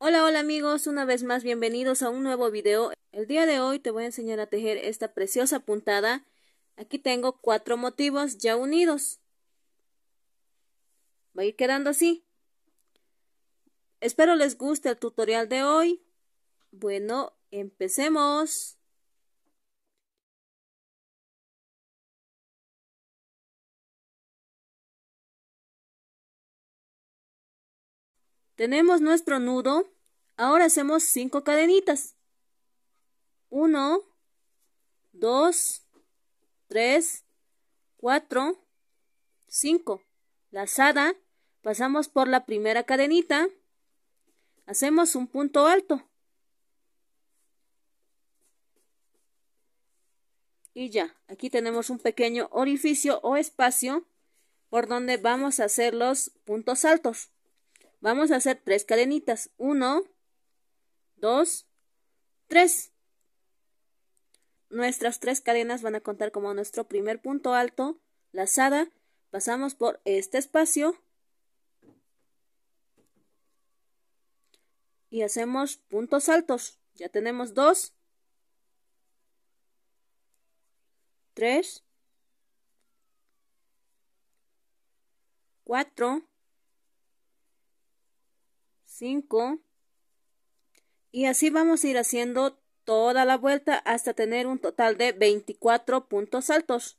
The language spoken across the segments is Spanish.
Hola hola amigos, una vez más bienvenidos a un nuevo video. El día de hoy te voy a enseñar a tejer esta preciosa puntada. Aquí tengo cuatro motivos ya unidos. Va a ir quedando así. Espero les guste el tutorial de hoy. Bueno, empecemos. Tenemos nuestro nudo. Ahora hacemos 5 cadenitas. 1, 2, 3, 4, 5. Lazada, pasamos por la primera cadenita, hacemos un punto alto. Y ya, aquí tenemos un pequeño orificio o espacio por donde vamos a hacer los puntos altos. Vamos a hacer tres cadenitas. 1, 2, 3. Nuestras tres cadenas van a contar como nuestro primer punto alto, lazada. Pasamos por este espacio. Y hacemos puntos altos. Ya tenemos dos, tres, cuatro. 5 y así vamos a ir haciendo toda la vuelta hasta tener un total de 24 puntos altos.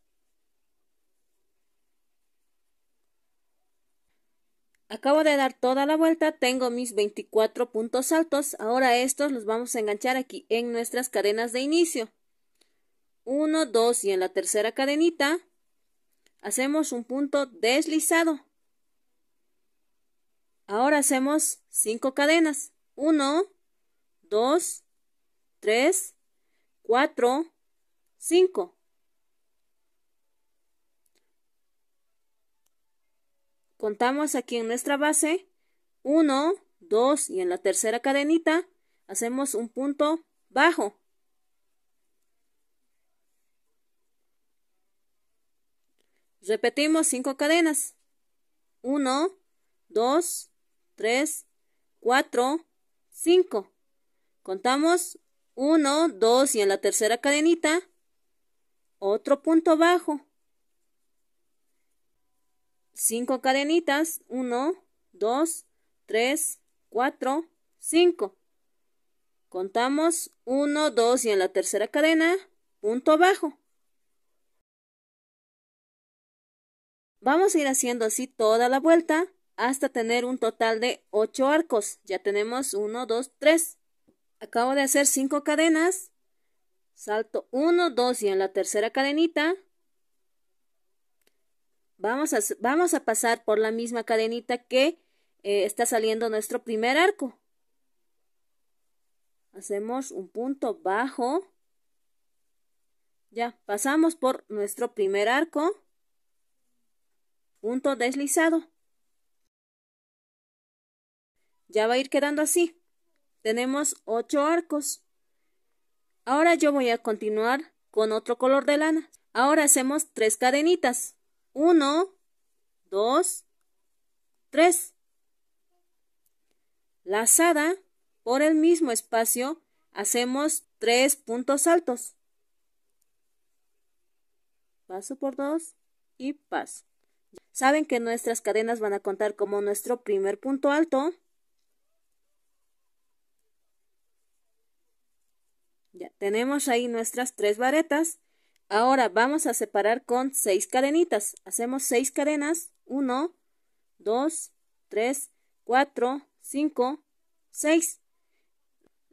Acabo de dar toda la vuelta, tengo mis 24 puntos altos. Ahora estos los vamos a enganchar aquí en nuestras cadenas de inicio. 1, 2 y en la tercera cadenita hacemos un punto deslizado. Ahora hacemos 5 cadenas. 1, 2, 3, 4, 5. Contamos aquí en nuestra base 1, 2 y en la tercera cadenita hacemos un punto bajo. Repetimos 5 cadenas. 1, 2, 3, 4, 5. Contamos 1, 2 y en la tercera cadenita otro punto bajo. 5 cadenitas, 1, 2, 3, 4, 5. Contamos 1, 2 y en la tercera cadena punto bajo. Vamos a ir haciendo así toda la vuelta hasta tener un total de 8 arcos. Ya tenemos 1, 2, 3. Acabo de hacer 5 cadenas. Salto 1, 2 y en la tercera cadenita vamos a, vamos a pasar por la misma cadenita que eh, está saliendo nuestro primer arco. Hacemos un punto bajo. Ya, pasamos por nuestro primer arco. Punto deslizado. Ya va a ir quedando así. Tenemos ocho arcos. Ahora yo voy a continuar con otro color de lana. Ahora hacemos tres cadenitas. Uno, dos, tres. Lazada por el mismo espacio hacemos tres puntos altos. Paso por dos y paso. Saben que nuestras cadenas van a contar como nuestro primer punto alto. tenemos ahí nuestras tres varetas. Ahora vamos a separar con seis cadenitas. Hacemos seis cadenas. 1, 2, 3, 4, 5, 6.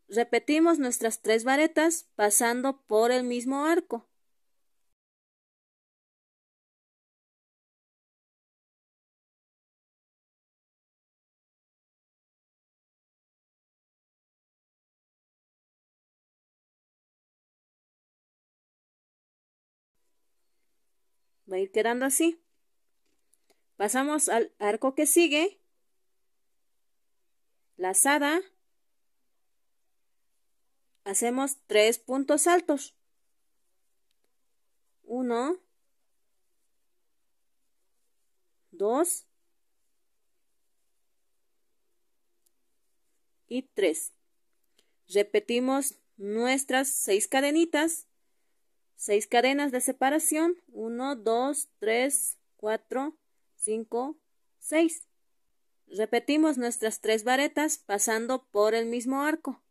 Repetimos nuestras tres varetas pasando por el mismo arco. va a ir quedando así. Pasamos al arco que sigue, lazada, hacemos tres puntos altos. Uno, dos y tres. Repetimos nuestras seis cadenitas 6 cadenas de separación, 1, 2, 3, 4, 5, 6. Repetimos nuestras tres varetas pasando por el mismo arco.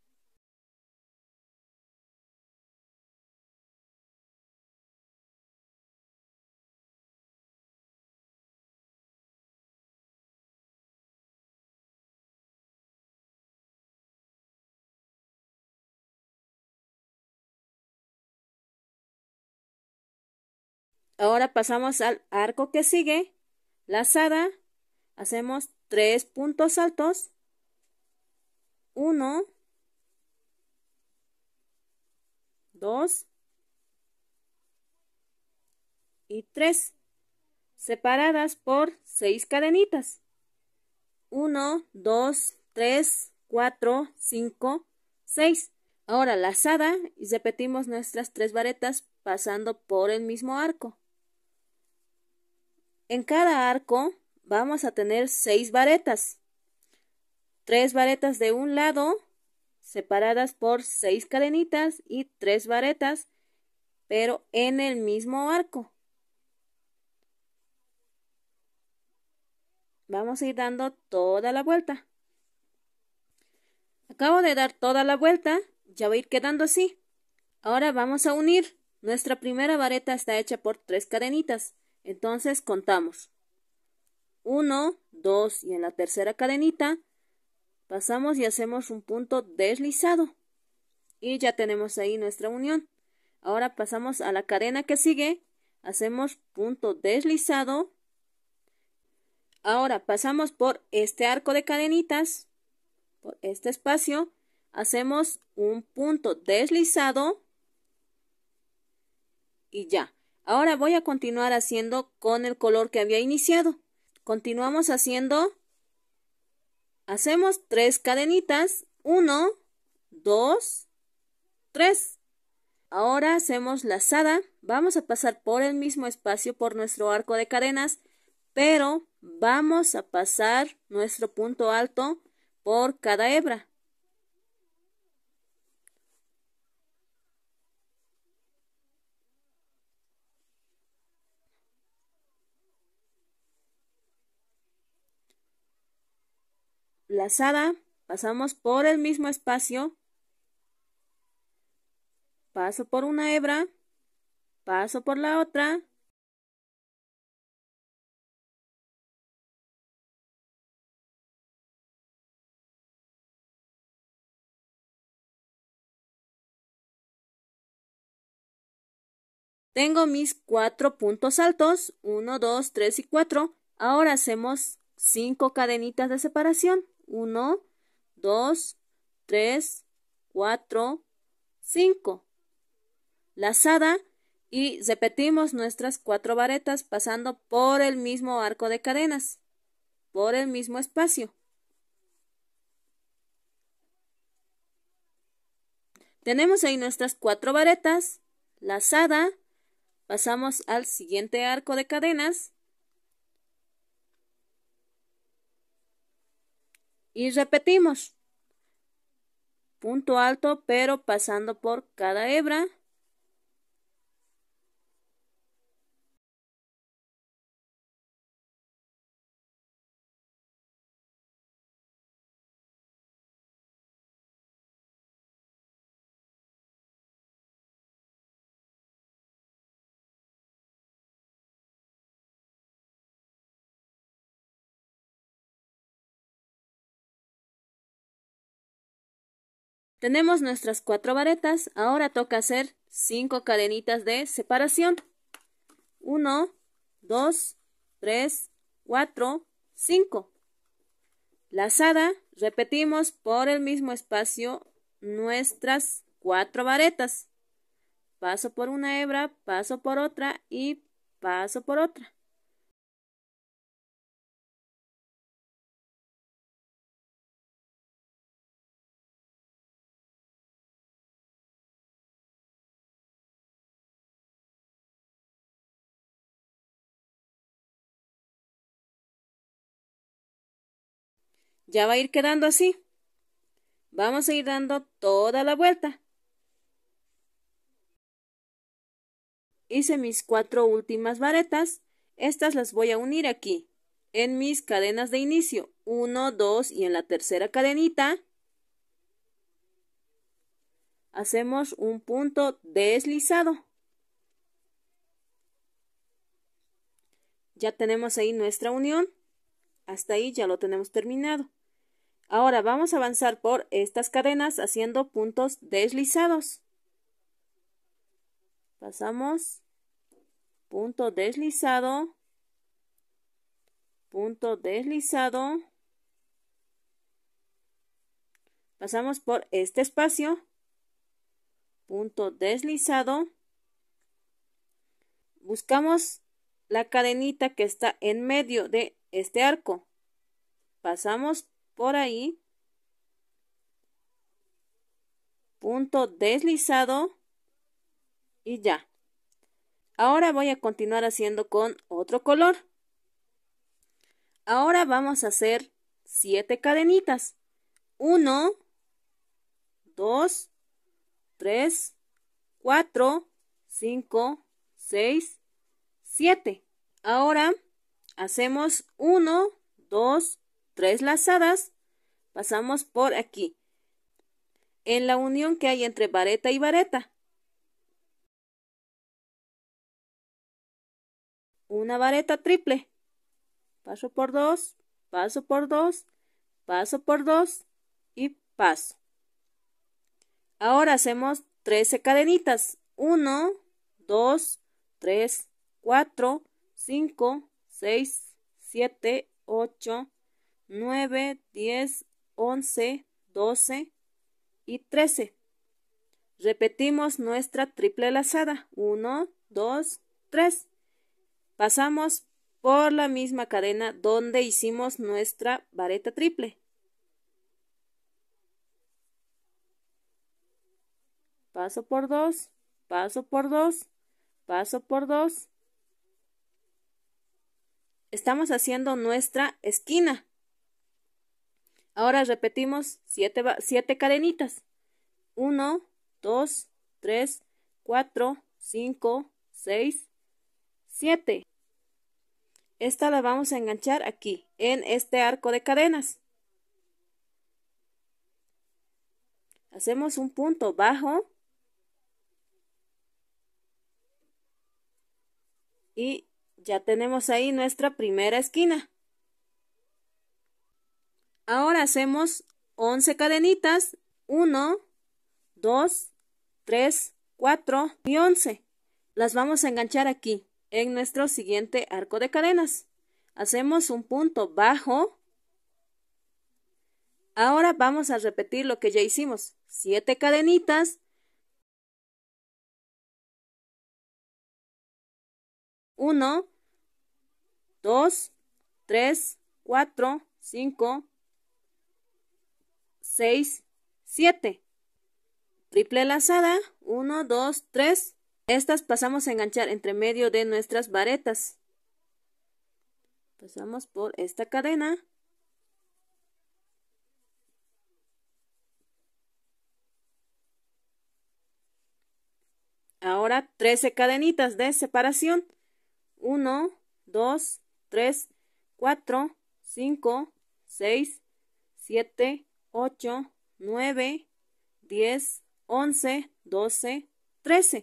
Ahora pasamos al arco que sigue. Lazada. Hacemos tres puntos altos. Uno. Dos. Y tres. Separadas por seis cadenitas. Uno, dos, tres, cuatro, cinco, seis. Ahora lazada y repetimos nuestras tres varetas pasando por el mismo arco. En cada arco vamos a tener seis varetas. Tres varetas de un lado separadas por seis cadenitas y tres varetas, pero en el mismo arco. Vamos a ir dando toda la vuelta. Acabo de dar toda la vuelta, ya va a ir quedando así. Ahora vamos a unir. Nuestra primera vareta está hecha por tres cadenitas. Entonces contamos. 1, 2 y en la tercera cadenita pasamos y hacemos un punto deslizado. Y ya tenemos ahí nuestra unión. Ahora pasamos a la cadena que sigue. Hacemos punto deslizado. Ahora pasamos por este arco de cadenitas, por este espacio. Hacemos un punto deslizado. Y ya. Ahora voy a continuar haciendo con el color que había iniciado. Continuamos haciendo. Hacemos tres cadenitas. uno, dos, tres. Ahora hacemos lazada. Vamos a pasar por el mismo espacio por nuestro arco de cadenas, pero vamos a pasar nuestro punto alto por cada hebra. lazada, pasamos por el mismo espacio, paso por una hebra, paso por la otra, Tengo mis cuatro puntos altos, 1, 2, 3 y 4. Ahora hacemos 5 cadenitas de separación. 1, 2, 3, 4, 5. Lazada y repetimos nuestras cuatro varetas pasando por el mismo arco de cadenas, por el mismo espacio. Tenemos ahí nuestras cuatro varetas, lazada, pasamos al siguiente arco de cadenas, y repetimos punto alto pero pasando por cada hebra Tenemos nuestras cuatro varetas, ahora toca hacer cinco cadenitas de separación. 1, 2, 3, 4, 5. Lazada, repetimos por el mismo espacio nuestras cuatro varetas. Paso por una hebra, paso por otra y paso por otra. Ya va a ir quedando así. Vamos a ir dando toda la vuelta. Hice mis cuatro últimas varetas. Estas las voy a unir aquí, en mis cadenas de inicio. Uno, dos y en la tercera cadenita hacemos un punto deslizado. Ya tenemos ahí nuestra unión. Hasta ahí ya lo tenemos terminado. Ahora vamos a avanzar por estas cadenas haciendo puntos deslizados. Pasamos punto deslizado, punto deslizado. Pasamos por este espacio, punto deslizado. Buscamos la cadenita que está en medio de este arco. Pasamos por ahí. Punto deslizado y ya. Ahora voy a continuar haciendo con otro color. Ahora vamos a hacer 7 cadenitas. 1, 2, 3, 4, 5, 6, 7. Ahora hacemos 1, 2, tres lazadas, pasamos por aquí, en la unión que hay entre vareta y vareta. Una vareta triple. Paso por dos, paso por dos, paso por dos y paso. Ahora hacemos 13 cadenitas. 1, 2, 3, 4, 5, 6, 7, 8, 9, 10, 11, 12 y 13. Repetimos nuestra triple lazada. 1, 2, 3. Pasamos por la misma cadena donde hicimos nuestra vareta triple. Paso por 2, paso por 2, paso por 2. Estamos haciendo nuestra esquina. Ahora repetimos siete, cadenitas. 1, 2, 3, 4, 5, 6, 7. Esta la vamos a enganchar aquí, en este arco de cadenas. Hacemos un punto bajo. Y ya tenemos ahí nuestra primera esquina. Ahora hacemos 11 cadenitas. 1, 2, 3, 4 y 11. Las vamos a enganchar aquí en nuestro siguiente arco de cadenas. Hacemos un punto bajo. Ahora vamos a repetir lo que ya hicimos. 7 cadenitas. 1, 2, 3, 4, 5, 6, 7. Triple lazada, 1, 2, 3. Estas pasamos a enganchar entre medio de nuestras varetas. Pasamos por esta cadena. Ahora 13 cadenitas de separación. 1, 2, 3, 4, 5, 6, 7, 8, 9, 10, 11, 12, 13.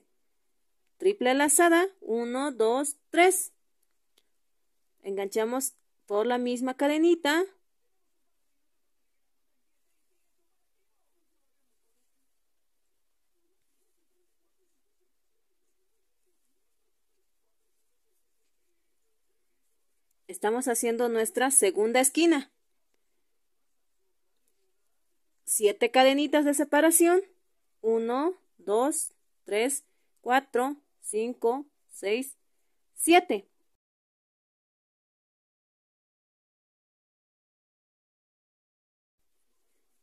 Triple lazada, 1, 2, 3. Enganchamos por la misma cadenita. Estamos haciendo nuestra segunda esquina. 7 cadenitas de separación. 1, 2, 3, 4, 5, 6, 7.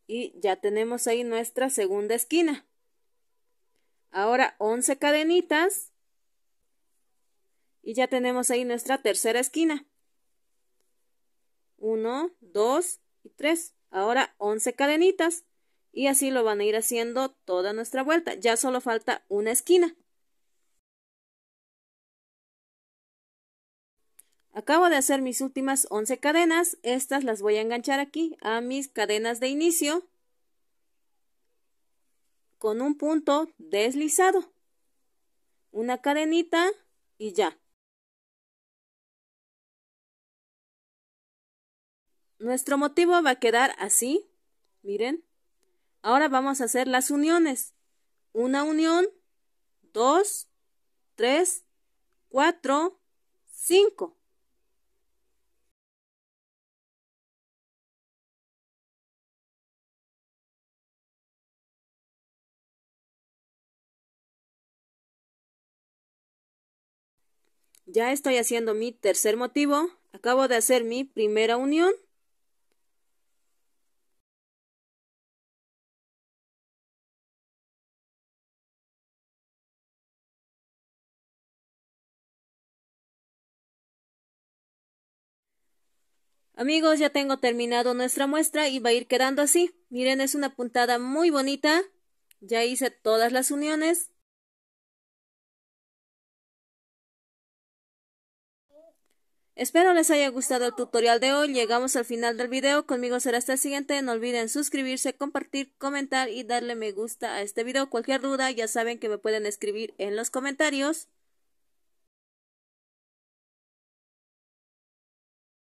Y ya tenemos ahí nuestra segunda esquina. Ahora 11 cadenitas. Y ya tenemos ahí nuestra tercera esquina. 1, 2 y 3 ahora 11 cadenitas y así lo van a ir haciendo toda nuestra vuelta. Ya solo falta una esquina. Acabo de hacer mis últimas 11 cadenas, estas las voy a enganchar aquí a mis cadenas de inicio con un punto deslizado, una cadenita y ya. Nuestro motivo va a quedar así. Miren. Ahora vamos a hacer las uniones. Una unión, dos, tres, cuatro, cinco. Ya estoy haciendo mi tercer motivo. Acabo de hacer mi primera unión. Amigos, ya tengo terminado nuestra muestra y va a ir quedando así. Miren, es una puntada muy bonita. Ya hice todas las uniones. Espero les haya gustado el tutorial de hoy. Llegamos al final del video. Conmigo será hasta el siguiente. No olviden suscribirse, compartir, comentar y darle me gusta a este video. Cualquier duda ya saben que me pueden escribir en los comentarios.